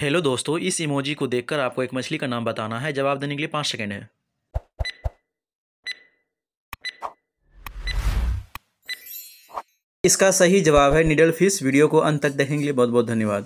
hello दोस्तों इस emoji को देखकर आपको एक मछली का नाम बताना है जवाब देने के लिए पाँच सेकेंड है इसका सही जवाब है निडल फिश वीडियो को अंत तक देखने के लिए बहुत बहुत धन्यवाद